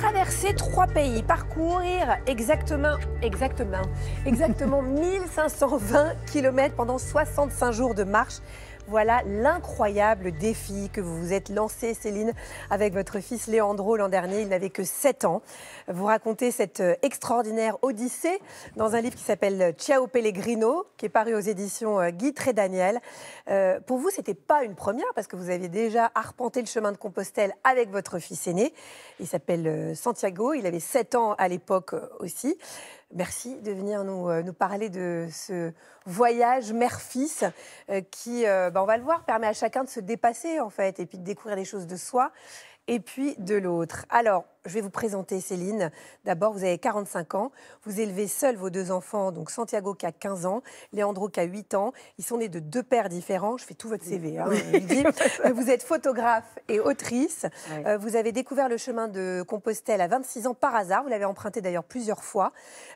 traverser trois pays, parcourir exactement, exactement, exactement 1520 km pendant 65 jours de marche voilà l'incroyable défi que vous vous êtes lancé, Céline, avec votre fils Léandro l'an dernier. Il n'avait que 7 ans. Vous racontez cette euh, extraordinaire odyssée dans un livre qui s'appelle euh, Ciao Pellegrino, qui est paru aux éditions euh, Guy daniel pour vous, c'était pas une première parce que vous aviez déjà arpenté le chemin de Compostelle avec votre fils aîné. Il s'appelle Santiago. Il avait 7 ans à l'époque aussi. Merci de venir euh, nous, parler de ce voyage mère-fils euh, qui, euh, bah, on va le voir, permet à chacun de se dépasser en fait et puis de découvrir les choses de soi et puis de l'autre. Alors, je vais vous présenter Céline. D'abord, vous avez 45 ans, vous élevez seul vos deux enfants, donc Santiago qui a 15 ans, Leandro qui a 8 ans. Ils sont nés de deux pères différents. Je fais tout votre CV, hein, euh, Vous êtes photographe et autrice. Euh, vous avez découvert le chemin de Compostelle à 26 ans par hasard. Vous l'avez emprunté d'ailleurs plusieurs fois.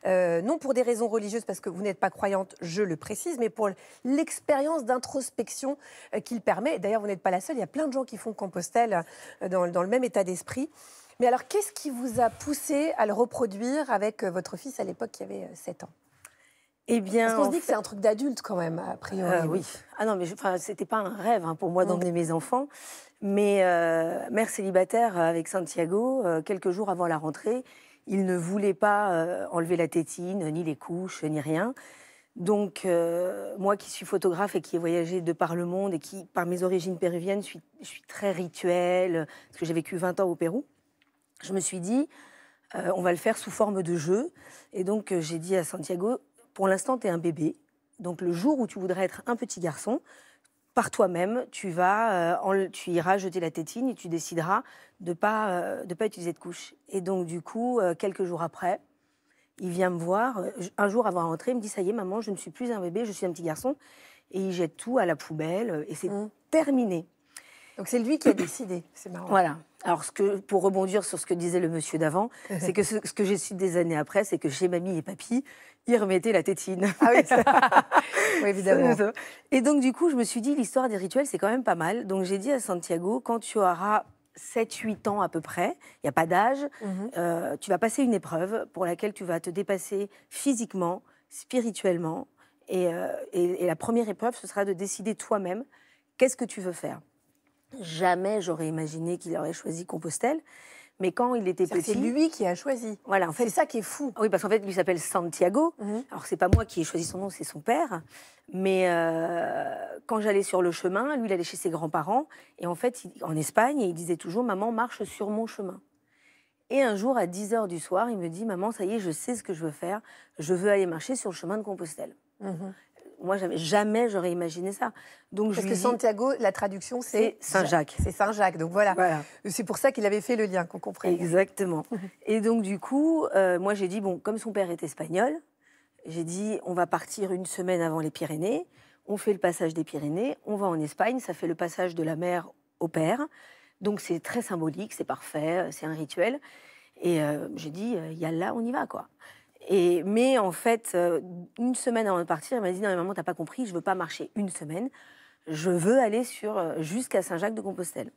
Euh, non pour des raisons religieuses, parce que vous n'êtes pas croyante, je le précise, mais pour l'expérience d'introspection qu'il permet. D'ailleurs, vous n'êtes pas la seule. Il y a plein de gens qui font Compostelle dans le même état d'esprit. Mais alors, qu'est-ce qui vous a poussé à le reproduire avec euh, votre fils à l'époque qui avait 7 euh, ans eh bien, Parce qu'on se dit que c'est un truc d'adulte quand même, a priori. Ah oui. Ah non, mais c'était pas un rêve hein, pour moi d'emmener mes enfants. Mais euh, mère célibataire avec Santiago, quelques jours avant la rentrée, il ne voulait pas enlever la tétine, ni les couches, ni rien. Donc, moi qui suis photographe et qui ai voyagé de par le monde et qui, par mes origines péruviennes, suis, je suis très rituelle, parce que j'ai vécu 20 ans au Pérou je me suis dit, euh, on va le faire sous forme de jeu. Et donc, euh, j'ai dit à Santiago, pour l'instant, tu es un bébé. Donc, le jour où tu voudrais être un petit garçon, par toi-même, euh, tu, iras jeter la tétine et tu décideras de ne pas, pas utiliser de couche. Et donc, du coup, quelques jours après, il vient me voir. Un jour avant rentrer, il me dit Ça y est, maman, je ne suis plus un bébé, je suis un petit garçon. Et il jette tout à la poubelle et c'est mmh. terminé. Donc c'est lui qui a décidé, c'est marrant. Voilà. Alors, pour rebondir sur ce que disait le monsieur d'avant, c'est que ce, que j'ai su des années après, c'est que chez mamie et papy, ils remettaient la tétine. Ah oui, ça... oui évidemment. Et donc, du coup, je me suis dit, l'histoire des rituels, c'est quand même pas mal. Donc, j'ai dit à Santiago, quand tu auras 7-8 ans à peu près, il n'y a pas d'âge, mhm. euh, tu vas passer une épreuve pour laquelle tu vas te dépasser physiquement, spirituellement. Euh, et, et la première épreuve, ce sera de décider toi-même qu'est-ce que tu veux faire. Jamais j'aurais imaginé qu'il aurait choisi Compostelle. Mais quand il était petit. C'est lui qui a choisi. Voilà, en fait. C'est ça qui est fou. Ah oui, parce qu'en fait, lui s'appelle Santiago. Mhm. Alors, c'est pas moi qui ai choisi son nom, c'est son père. Mais euh, quand j'allais sur le chemin, lui, il allait chez ses grands-parents. Et en fait, en Espagne, il disait toujours Maman, marche sur mon chemin. Et un jour, à 10 h du soir, il me dit Maman, ça y est, je sais ce que je veux faire. Je veux aller marcher sur le chemin de Compostelle. Mhm. Moi, jamais, j'aurais imaginé ça. Donc, Parce que Santiago, la traduction, c'est Saint-Jacques. C'est Saint-Jacques, donc voilà. C'est pour ça qu'il avait fait le lien, qu'on comprenne. Exactement. et donc, du coup, euh, moi, j'ai dit, bon, comme son père est espagnol, j'ai dit, on va partir une semaine avant les Pyrénées, on fait le passage des Pyrénées, on va en Espagne, ça fait le passage de la mer au père. Donc, c'est très symbolique, c'est parfait, c'est un rituel. Et euh, j'ai dit, euh, a là, on y va, quoi mais en fait, euh, une semaine avant de partir, elle m'a dit Non, mais maman, t'as pas compris, je veux pas marcher une semaine. Je veux aller sur euh, jusqu'à Saint-Jacques-de-Compostelle.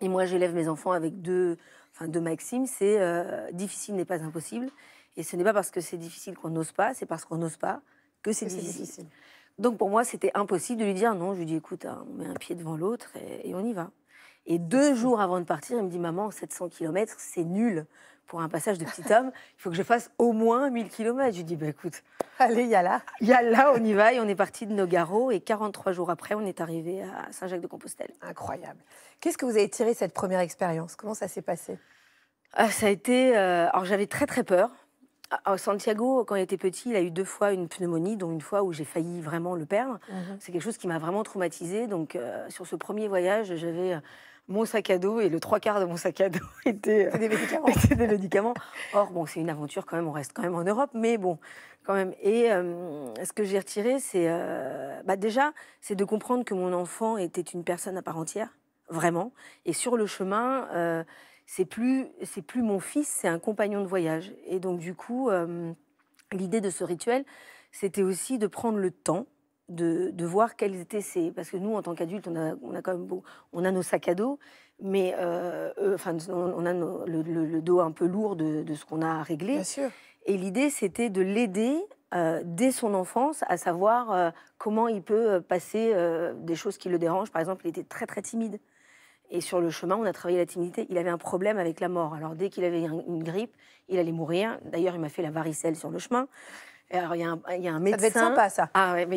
Et moi, j'élève mes enfants avec deux, enfin, deux maximes c'est euh, difficile n'est pas impossible. Et ce n'est pas parce que c'est difficile qu'on n'ose pas, c'est parce qu'on n'ose pas que c'est difficile. Donc pour moi, c'était impossible de lui dire non. Je lui dis écoute, hein, on met un pied devant l'autre et on y va. Et deux jours avant de partir, il me dit Maman, 700 km, c'est nul pour un passage de petit homme. Il faut que je fasse au moins 1000 km. Je lui dis bah, Écoute, allez, y là. Y là, on y va. Et on est parti de Nogaro. Et 43 jours après, on est arrivé à Saint-Jacques-de-Compostelle. Incroyable. Qu'est-ce que vous avez tiré de cette première expérience Comment ça s'est passé ah, Ça a été. Euh, alors, j'avais très, très peur. Santiago, quand il était petit, il a eu deux fois une pneumonie, dont une fois où j'ai failli vraiment le perdre. Mhm. C'est quelque chose qui m'a vraiment traumatisée. Donc, euh, sur ce premier voyage, j'avais euh, mon sac à dos et le trois quarts de mon sac à dos euh, étaient des médicaments. Or, bon, c'est une aventure quand même, on reste quand même en Europe, mais bon, quand même. Et euh, ce que j'ai retiré, c'est euh, bah, déjà, c'est de comprendre que mon enfant était une personne à part entière, vraiment. Et sur le chemin, c'est plus, c'est plus mon fils, c'est un compagnon de voyage. Et donc, du coup, l'idée de ce rituel, c'était aussi de prendre le temps de, voir quels étaient ces. Parce que nous, en tant qu'adultes, on a, quand même on a nos sacs à dos, mais euh, enfin, on a le, dos un peu lourd de, ce qu'on a à régler. Bien sûr. Et l'idée, c'était de l'aider euh, dès son enfance à savoir euh, comment il peut passer des choses qui le dérangent. Par exemple, il était très très timide. Et sur le chemin, on a travaillé la timidité. Il avait un problème avec la mort. Alors dès qu'il avait une grippe, il allait mourir. D'ailleurs, il m'a fait la varicelle sur le chemin il y, a un, médecin. Ah, il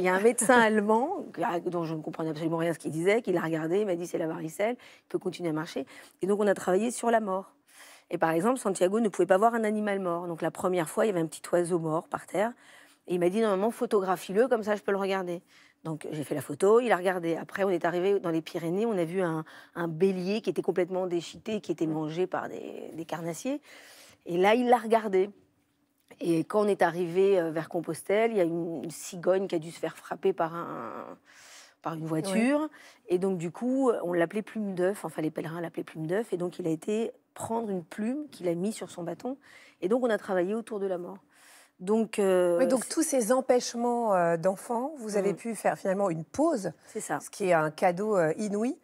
y a un médecin allemand dont je ne comprenais absolument rien ce qu'il disait, qui l'a regardé, il m'a dit c'est la varicelle, il peut continuer à marcher. Et donc, on a travaillé sur la mort. Et par exemple, Santiago ne pouvait pas voir un animal mort. Donc, la première fois, il y avait un petit oiseau mort par terre. Et il m'a dit normalement, photographie-le, comme ça, je peux le regarder. Donc j'ai fait la photo, il a regardé. Après, on est arrivé dans les Pyrénées, on a vu un, bélier qui était complètement déchité, qui était mangé par des, des carnassiers. Et là, il l'a regardé. Et quand on est arrivé euh, vers Compostelle, il y a une, cigogne qui a dû se faire frapper par un, par une voiture. Et donc, du coup, euh, on l'appelait plume d'œuf. Enfin, les pèlerins l'appelaient plume d'œuf. Et donc, il a été prendre une plume qu'il a mise sur son bâton. Et donc, on a travaillé autour de la mort. Donc, euh, donc tous ces empêchements d'enfants, vous avez mmh. pu faire finalement une pause. C'est ça. Ce qui est un cadeau inouï.